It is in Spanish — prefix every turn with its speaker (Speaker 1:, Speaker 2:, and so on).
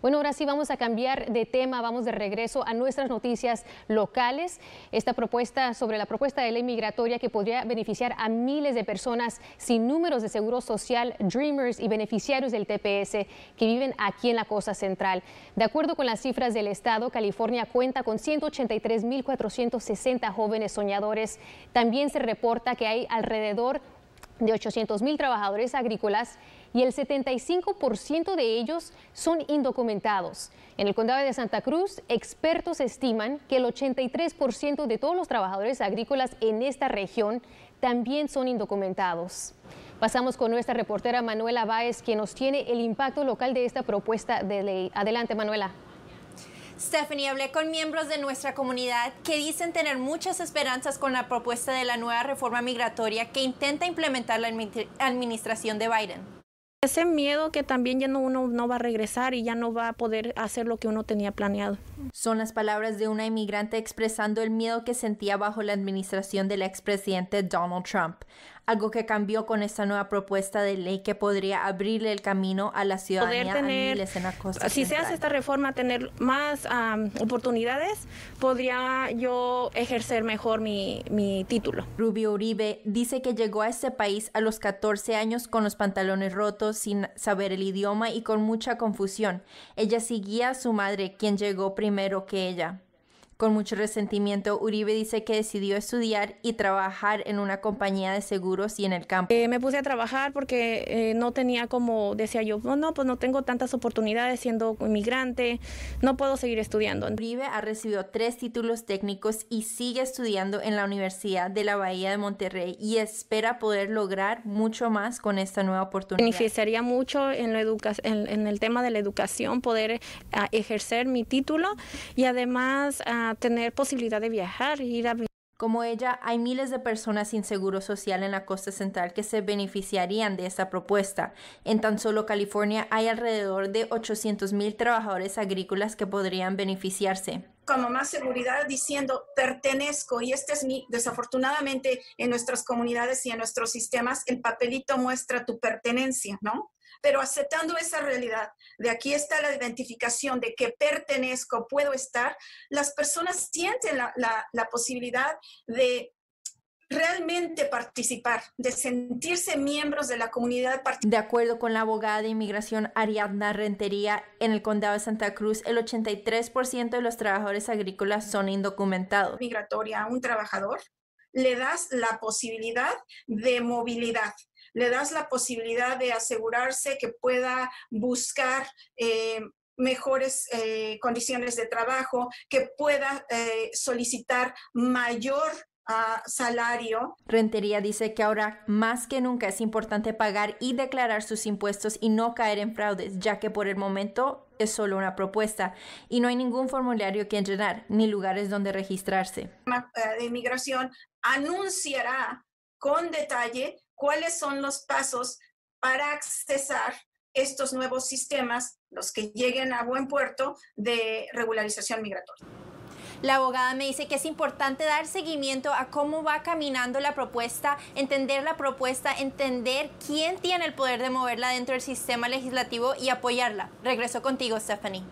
Speaker 1: Bueno, ahora sí vamos a cambiar de tema, vamos de regreso a nuestras noticias locales. Esta propuesta sobre la propuesta de ley migratoria que podría beneficiar a miles de personas sin números de seguro social, Dreamers y beneficiarios del TPS que viven aquí en la costa central. De acuerdo con las cifras del Estado, California cuenta con 183.460 jóvenes soñadores. También se reporta que hay alrededor de 800,000 trabajadores agrícolas y el 75% de ellos son indocumentados. En el condado de Santa Cruz, expertos estiman que el 83% de todos los trabajadores agrícolas en esta región también son indocumentados. Pasamos con nuestra reportera Manuela Báez, quien nos tiene el impacto local de esta propuesta de ley. Adelante, Manuela.
Speaker 2: Stephanie, hablé con miembros de nuestra comunidad que dicen tener muchas esperanzas con la propuesta de la nueva reforma migratoria que intenta implementar la administración de Biden. Ese miedo que también ya no, uno no va a regresar y ya no va a poder hacer lo que uno tenía planeado. Son las palabras de una inmigrante expresando el miedo que sentía bajo la administración del expresidente Donald Trump, algo que cambió con esta nueva propuesta de ley que podría abrirle el camino a la ciudadanía a miles en la Si se hace esta reforma, tener más oportunidades, podría yo ejercer mejor mi, mi título. Rubio Uribe dice que llegó a este país a los 14 años con los pantalones rotos sin saber el idioma y con mucha confusión. Ella seguía a su madre, quien llegó primero que ella. Con mucho resentimiento, Uribe dice que decidió estudiar y trabajar en una compañía de seguros y en el campo. Eh, me puse a trabajar porque eh, no tenía como, decía yo, oh, no, pues no tengo tantas oportunidades siendo inmigrante, no puedo seguir estudiando. Uribe ha recibido tres títulos técnicos y sigue estudiando en la Universidad de la Bahía de Monterrey y espera poder lograr mucho más con esta nueva oportunidad. Beneficiaría mucho en, en, el tema de la educación poder eh, ejercer mi título y además... Ah, tener posibilidad de viajar, e ir a... Como ella, hay miles de personas sin seguro social en la costa central que se beneficiarían de esta propuesta. En tan solo California hay alrededor de mil trabajadores agrícolas que podrían beneficiarse
Speaker 3: como más seguridad diciendo pertenezco y este es mi, desafortunadamente en nuestras comunidades y en nuestros sistemas, el papelito muestra tu pertenencia, ¿no? Pero aceptando esa realidad, de aquí está la identificación de que pertenezco, puedo estar, las personas sienten la, la posibilidad de realmente participar, de sentirse miembros de la comunidad. De
Speaker 2: acuerdo con la abogada de inmigración Ariadna Rentería, en el condado de Santa Cruz, el 83% de los trabajadores agrícolas son indocumentados. Migratoria
Speaker 3: a un trabajador, le das la posibilidad de movilidad le das la posibilidad de asegurarse que pueda buscar eh, mejores eh, condiciones de trabajo, que pueda eh, solicitar mayor salario.
Speaker 2: Rentería dice que ahora más que nunca es importante pagar y declarar sus impuestos y no caer en fraudes, ya que por el momento es solo una propuesta y no hay ningún formulario que llenar ni lugares donde registrarse.
Speaker 3: Eh, de inmigración anunciará con detalle cuáles son los pasos para accesar estos nuevos sistemas, los que lleguen a buen puerto de regularización migratoria.
Speaker 2: La abogada me dice que es importante dar seguimiento a cómo va caminando la propuesta, entender la propuesta, entender quién tiene el poder de moverla dentro del sistema legislativo y apoyarla. Regreso contigo, Stephanie.